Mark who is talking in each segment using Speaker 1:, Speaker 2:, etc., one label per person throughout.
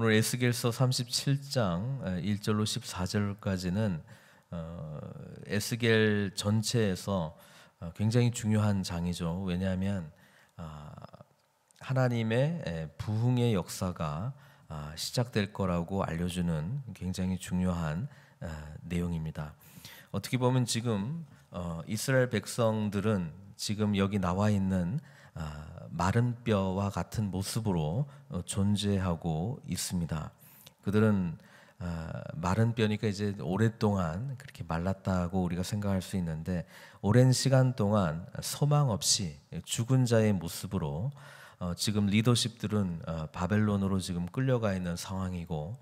Speaker 1: 오늘 에스겔서 37장 1절로 14절까지는 어, 에스겔 전체에서 어, 굉장히 중요한 장이죠. 왜냐하면 아, 하나님의 부흥의 역사가 아, 시작될 거라고 알려주는 굉장히 중요한 아, 내용입니다. 어떻게 보면 지금 어, 이스라엘 백성들은 지금 여기 나와 있는 아, 마른 뼈와 같은 모습으로 어, 존재하고 있습니다. 그들은 아, 마른 뼈니까 이제 오랫동안 그렇게 말랐다고 우리가 생각할 수 있는데 오랜 시간 동안 소망 없이 죽은 자의 모습으로 어, 지금 리더십들은 어, 바벨론으로 지금 끌려가 있는 상황이고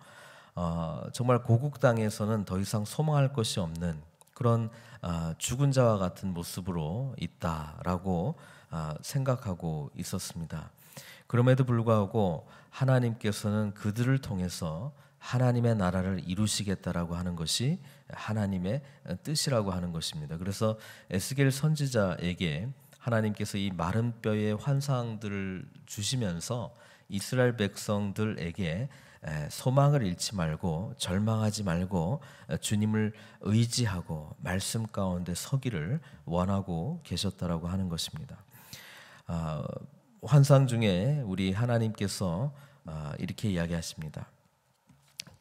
Speaker 1: 정말 고국 땅에서는 더 이상 소망할 것이 없는 그런 아, 죽은 자와 같은 모습으로 있다라고 아, 생각하고 있었습니다. 그럼에도 불구하고 하나님께서는 그들을 통해서 하나님의 나라를 이루시겠다라고 하는 것이 하나님의 뜻이라고 하는 것입니다. 그래서 에스겔 선지자에게 하나님께서 이 마른 뼈의 환상들을 주시면서 이스라엘 백성들에게 소망을 잃지 말고 절망하지 말고 주님을 의지하고 말씀 가운데 서기를 원하고 계셨다라고 하는 것입니다. 아, 환상 중에 우리 하나님께서 아, 이렇게 이야기하십니다.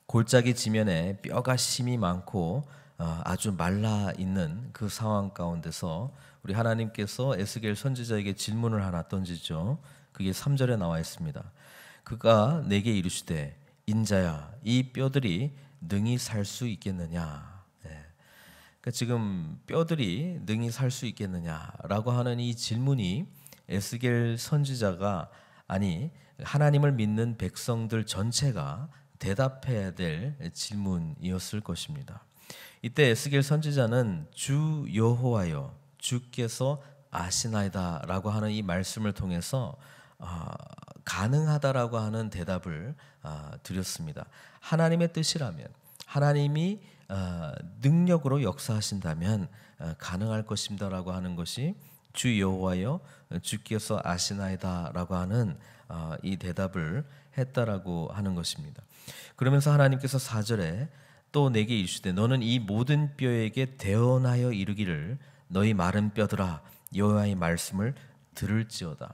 Speaker 1: 골짜기 지면에 뼈가 심이 많고 아, 아주 말라 있는 그 상황 가운데서 우리 하나님께서 에스겔 선지자에게 질문을 하나 던지죠. 그게 3절에 나와 있습니다. 그가 내게 이르시되 인자야 이 뼈들이 능히 살 수 있겠느냐. 네. 그러니까 지금 뼈들이 능히 살 수 있겠느냐라고 하는 이 질문이 에스겔 선지자가 아니 하나님을 믿는 백성들 전체가 대답해야 될 질문이었을 것입니다. 이때 에스겔 선지자는 주 여호와여 주께서 아시나이다라고 하는 이 말씀을 통해서 아, 가능하다라고 하는 대답을 아, 드렸습니다. 하나님의 뜻이라면 하나님이 아, 능력으로 역사하신다면 아, 가능할 것입니다라고 하는 것이 주 여호와여 주께서 아시나이다라고 하는 이 대답을 했다라고 하는 것입니다. 그러면서 하나님께서 4절에 또 내게 이르시되 너는 이 모든 뼈에게 대언하여 이르기를 너희 마른 뼈들아 여호와의 말씀을 들을지어다.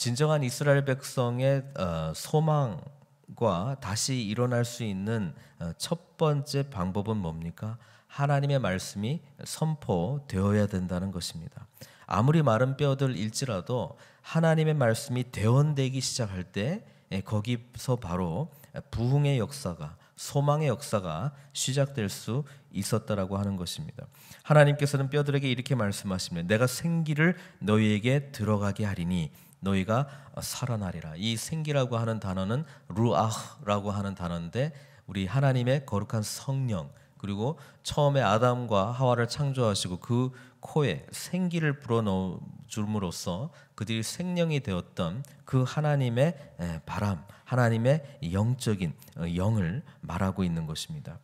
Speaker 1: 진정한 이스라엘 백성의 어, 소망과 다시 일어날 수 있는 어, 첫 번째 방법은 뭡니까? 하나님의 말씀이 선포되어야 된다는 것입니다. 아무리 마른 뼈들일지라도 하나님의 말씀이 대원되기 시작할 때 예, 거기서 바로 부흥의 역사가 소망의 역사가 시작될 수 있었다라고 하는 것입니다. 하나님께서는 뼈들에게 이렇게 말씀하시면 내가 생기를 너희에게 들어가게 하리니 너희가 살아나리라. 이 생기라고 하는 단어는 루아흐라고 하는 단어인데 우리 하나님의 거룩한 성령 그리고 처음에 아담과 하와를 창조하시고 그 코에 생기를 불어넣어 으로써 그들이 생명이 되었던 그 하나님의 바람, 하나님의 영적인 어, 영을 말하고 있는 것입니다.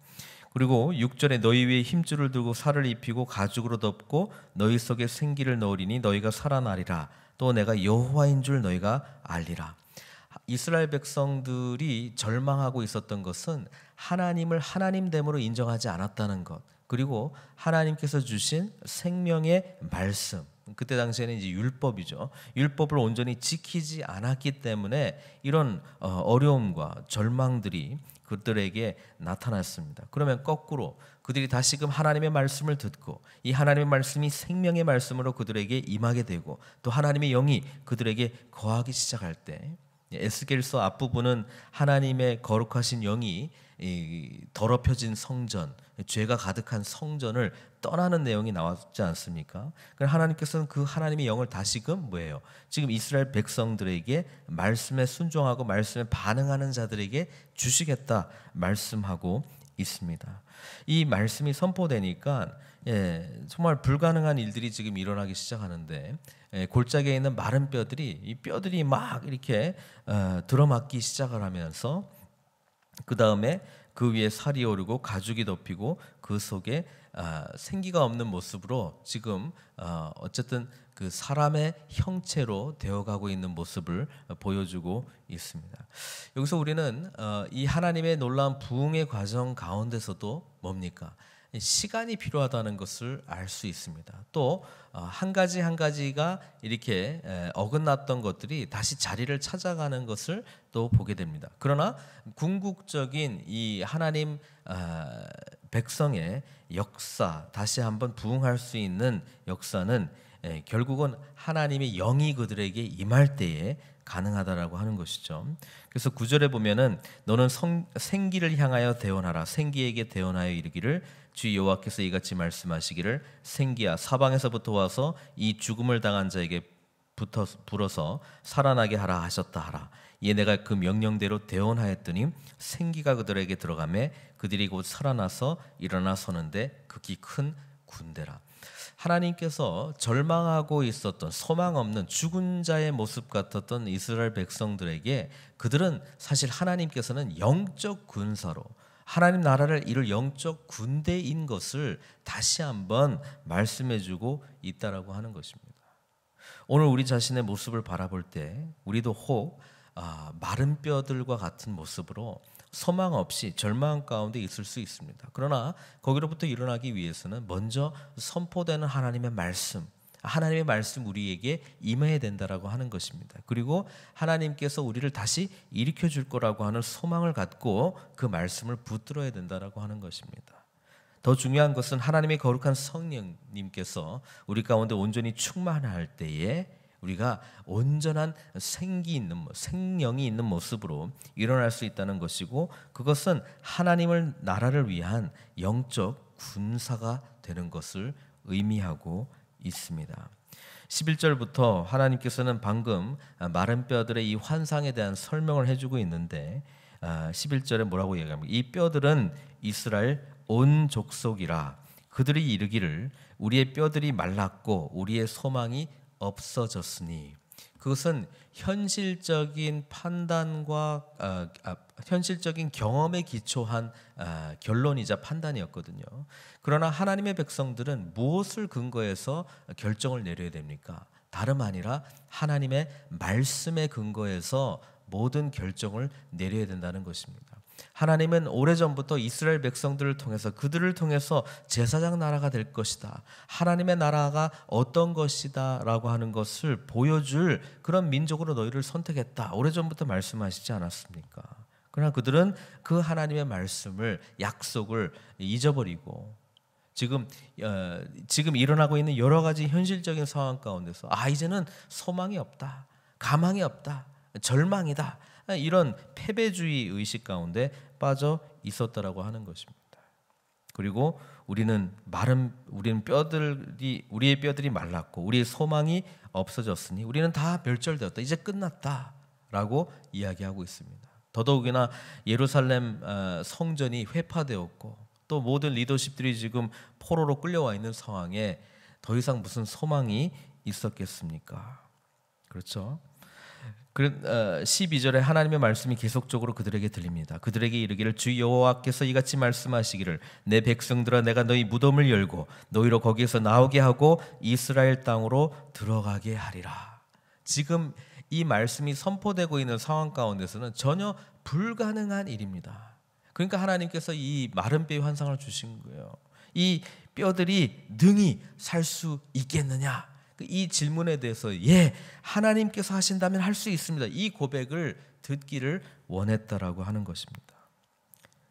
Speaker 1: 그리고 6절에 너희 위에 힘줄을 들고 살을 입히고 가죽으로 덮고 너희 속에 생기를 넣으리니 너희가 살아나리라. 또 내가 여호와인 줄 너희가 알리라. 이스라엘 백성들이 절망하고 있었던 것은 하나님을 하나님 됨으로 인정하지 않았다는 것. 그리고 하나님께서 주신 생명의 말씀. 그때 당시에는 이제 율법이죠. 율법을 온전히 지키지 않았기 때문에 이런 어, 어려움과 절망들이 그들에게 나타났습니다. 그러면 거꾸로 그들이 다시금 하나님의 말씀을 듣고 이 하나님의 말씀이 생명의 말씀으로 그들에게 임하게 되고 또 하나님의 영이 그들에게 거하기 시작할 때 예, 에스겔서 앞부분은 하나님의 거룩하신 영이 더럽혀진 성전, 죄가 가득한 성전을 떠나는 내용이 나왔지 않습니까? 그래 그러니까 하나님께서는 그 하나님의 영을 다시금 뭐예요? 지금 이스라엘 백성들에게 말씀에 순종하고 말씀에 반응하는 자들에게 주시겠다 말씀하고 있습니다. 이 말씀이 선포되니까 예, 정말 불가능한 일들이 지금 일어나기 시작하는데 예, 골짜기에 있는 마른 뼈들이 이 뼈들이 막 이렇게 어, 들어맞기 시작을 하면서 그 다음에 그 위에 살이 오르고 가죽이 덮이고 그 속에 아, 생기가 없는 모습으로 지금 어, 어쨌든 그 사람의 형체로 되어가고 있는 모습을 어, 보여주고 있습니다. 여기서 우리는 어, 이 하나님의 놀라운 부흥의 과정 가운데서도 뭡니까? 시간이 필요하다는 것을 알 수 있습니다. 또한 어, 가지 한 가지가 이렇게 어긋났던 것들이 다시 자리를 찾아가는 것을 또 보게 됩니다. 그러나 궁극적인 이 하나님 어, 백성의 역사 다시 한번 부흥할 수 있는 역사는 결국은 하나님의 영이 그들에게 임할 때에 가능하다라고 하는 것이죠. 그래서 구절에 보면은 너는 성, 생기를 향하여 대원하라 생기에게 대원하여 이르기를 주 여호와께서 이같이 말씀하시기를 생기야 사방에서부터 와서 이 죽음을 당한 자에게 붙어 불어서 살아나게 하라 하셨다 하라 얘네가 그 명령대로 대원하였더니 생기가 그들에게 들어가매 그들이 곧 살아나서 일어나 서는데 극히 큰 군대라 하나님께서 절망하고 있었던 소망 없는 죽은 자의 모습 같았던 이스라엘 백성들에게 그들은 사실 하나님께서는 영적 군사로 하나님 나라를 이룰 영적 군대인 것을 다시 한번 말씀해주고 있다라고 하는 것입니다. 오늘 우리 자신의 모습을 바라볼 때 우리도 혹 아, 마른 뼈들과 같은 모습으로 소망 없이 절망 가운데 있을 수 있습니다. 그러나 거기로부터 일어나기 위해서는 먼저 선포되는 하나님의 말씀, 하나님의 말씀 우리에게 임해야 된다라고 하는 것입니다. 그리고 하나님께서 우리를 다시 일으켜 줄 거라고 하는 소망을 갖고 그 말씀을 붙들어야 된다라고 하는 것입니다. 더 중요한 것은 하나님의 거룩한 성령님께서 우리 가운데 온전히 충만할 때에 우리가 온전한 생기 있는 생명이 있는 모습으로 일어날 수 있다는 것이고 그것은 하나님을 나라를 위한 영적 군사가 되는 것을 의미하고 있습니다. 11절부터 하나님께서는 방금 아, 마른 뼈들의 이 환상에 대한 설명을 해주고 있는데 11절에 아, 뭐라고 얘기합니까? 이 뼈들은 이스라엘 온 족속이라 그들이 이르기를 우리의 뼈들이 말랐고 우리의 소망이 없어졌으니 그것은 현실적인 판단과 아, 현실적인 경험에 기초한 아, 결론이자 판단이었거든요. 그러나 하나님의 백성들은 무엇을 근거해서 결정을 내려야 됩니까? 다름 아니라 하나님의 말씀에 근거해서 모든 결정을 내려야 된다는 것입니다. 하나님은 오래전부터 이스라엘 백성들을 통해서 그들을 통해서 제사장 나라가 될 것이다. 하나님의 나라가 어떤 것이다라고 하는 것을 보여줄 그런 민족으로 너희를 선택했다. 오래전부터 말씀하시지 않았습니까? 그러나 그들은 그 하나님의 말씀을 약속을 잊어버리고 지금 어, 지금 일어나고 있는 여러 가지 현실적인 상황 가운데서 아 이제는 소망이 없다, 가망이 없다, 절망이다 이런 패배주의 의식 가운데 빠져 있었다라고 하는 것입니다. 그리고 우리는 마른 우리는 뼈들이 우리의 뼈들이 말랐고 우리의 소망이 없어졌으니 우리는 다 멸절되었다. 이제 끝났다라고 이야기하고 있습니다. 더더욱이나 예루살렘 어, 성전이 회파되었고 또 모든 리더십들이 지금 포로로 끌려와 있는 상황에 더 이상 무슨 소망이 있었겠습니까? 그렇죠? 12절에 어, 하나님의 말씀이 계속적으로 그들에게 들립니다. 그들에게 이르기를 주 여호와께서 이같이 말씀하시기를 내 백성들아 내가 너희 무덤을 열고 너희로 거기에서 나오게 하고 이스라엘 땅으로 들어가게 하리라. 지금 이 말씀이 선포되고 있는 상황 가운데서는 전혀 불가능한 일입니다. 그러니까 하나님께서 이 마른 뼈의 환상을 주신 거예요. 이 뼈들이 능히 살 수 있겠느냐? 그 이 질문에 대해서 예, 하나님께서 하신다면 할 수 있습니다. 이 고백을 듣기를 원했다라고 하는 것입니다.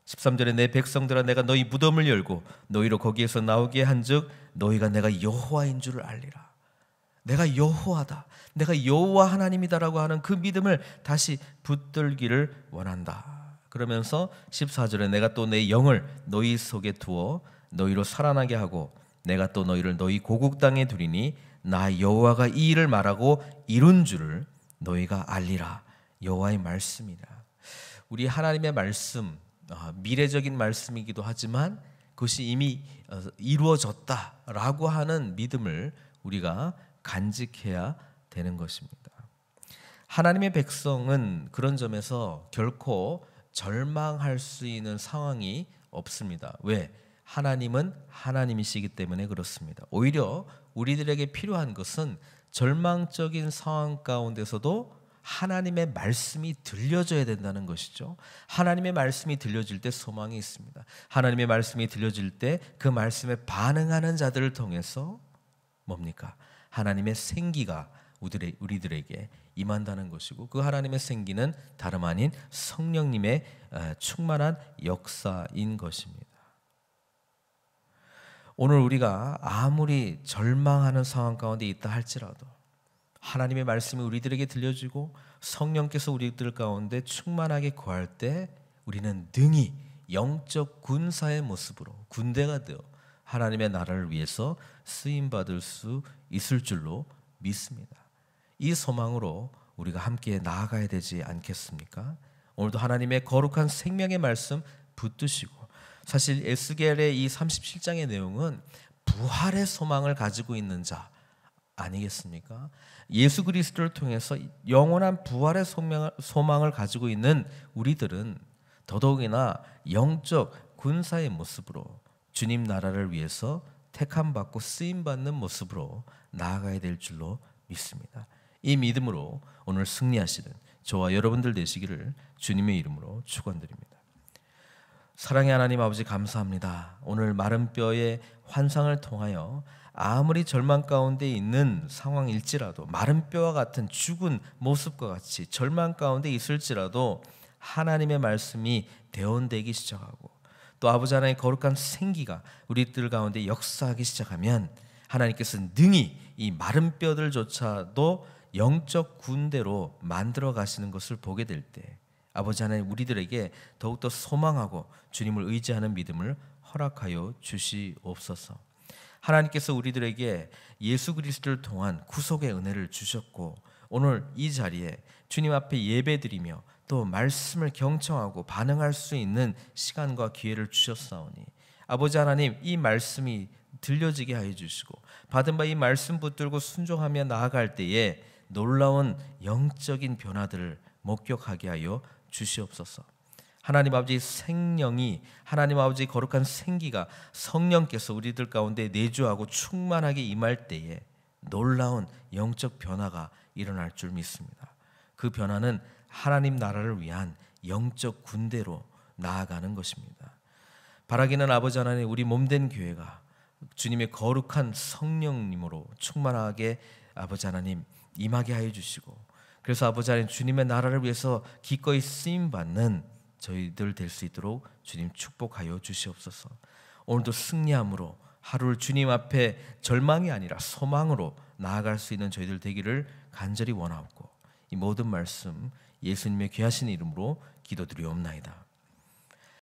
Speaker 1: 13절에 내 백성들아 내가 너희 무덤을 열고 너희로 거기에서 나오게 한즉 너희가 내가 여호와인 줄을 알리라. 내가 여호와다. 내가 여호와 하나님이다라고 하는 그 믿음을 다시 붙들기를 원한다. 그러면서 14절에 내가 또 내 영을 너희 속에 두어 너희로 살아나게 하고 내가 또 너희를 너희 고국 땅에 두리니 나 여호와가 이 일을 말하고 이룬 줄을 너희가 알리라. 여호와의 말씀이라. 우리 하나님의 말씀, 아, 미래적인 말씀이기도 하지만 그것이 이미 어, 이루어졌다라고 하는 믿음을 우리가 간직해야 되는 것입니다. 하나님의 백성은 그런 점에서 결코 절망할 수 있는 상황이 없습니다. 왜? 하나님은 하나님이시기 때문에 그렇습니다. 오히려 우리들에게 필요한 것은 절망적인 상황 가운데서도 하나님의 말씀이 들려져야 된다는 것이죠. 하나님의 말씀이 들려질 때 소망이 있습니다. 하나님의 말씀이 들려질 때 그 말씀에 반응하는 자들을 통해서 뭡니까? 하나님의 생기가 우리 들에게 임한다는 것이고 그 하나님의 생기는 다름 아닌 성령님의 어, 충만한 역사인 것입니다. 오늘 우리가 아무리 절망하는 상황 가운데 있다 할지라도 하나님의 말씀이 우리들에게 들려지고 성령께서 우리들 가운데 충만하게 거할 때 우리는 능히 영적 군사의 모습으로 군대가 되어 하나님의 나라를 위해서 쓰임 받을 수 있을 줄로 믿습니다. 이 소망으로 우리가 함께 나아가야 되지 않겠습니까? 오늘도 하나님의 거룩한 생명의 말씀 붙드시고 사실 에스겔의 이 37장의 내용은 부활의 소망을 가지고 있는 자 아니겠습니까? 예수 그리스도를 통해서 영원한 부활의 소망을 가지고 있는 우리들은 더더욱이나 영적 군사의 모습으로 주님 나라를 위해서 택함 받고 쓰임 받는 모습으로 나아가야 될 줄로 믿습니다. 이 믿음으로 오늘 승리하시는 저와 여러분들 되시기를 주님의 이름으로 축원드립니다. 사랑의 하나님 아버지 감사합니다. 오늘 마른 뼈의 환상을 통하여 아무리 절망 가운데 있는 상황일지라도 마른 뼈와 같은 죽은 모습과 같이 절망 가운데 있을지라도 하나님의 말씀이 대원되기 시작하고 또 아버지 하나님의 거룩한 생기가 우리들 가운데 역사하기 시작하면 하나님께서 능히 이 마른 뼈들조차도 영적 군대로 만들어 가시는 것을 보게 될 때 아버지 하나님 우리들에게 더욱더 소망하고 주님을 의지하는 믿음을 허락하여 주시옵소서. 하나님께서 우리들에게 예수 그리스도를 통한 구속의 은혜를 주셨고 오늘 이 자리에 주님 앞에 예배드리며 또 말씀을 경청하고 반응할 수 있는 시간과 기회를 주셨사오니 아버지 하나님 이 말씀이 들려지게 하여 주시고 받은 바 이 말씀 붙들고 순종하며 나아갈 때에 놀라운 영적인 변화들을 목격하게 하여 주시옵소서. 하나님 아버지 생명이 하나님 아버지 거룩한 생기가 성령께서 우리들 가운데 내주하고 충만하게 임할 때에 놀라운 영적 변화가 일어날 줄 믿습니다. 그 변화는 하나님 나라를 위한 영적 군대로 나아가는 것입니다. 바라기는 아버지 하나님 우리 몸된 교회가 주님의 거룩한 성령님으로 충만하게 아버지 하나님 임하게 하여 주시고 그래서 아버지 하나님 주님의 나라를 위해서 기꺼이 쓰임 받는 저희들 될 수 있도록 주님 축복하여 주시옵소서. 오늘도 승리함으로 하루를 주님 앞에 절망이 아니라 소망으로 나아갈 수 있는 저희들 되기를 간절히 원하옵고 이 모든 말씀 예수님의 귀하신 이름으로 기도드리옵나이다.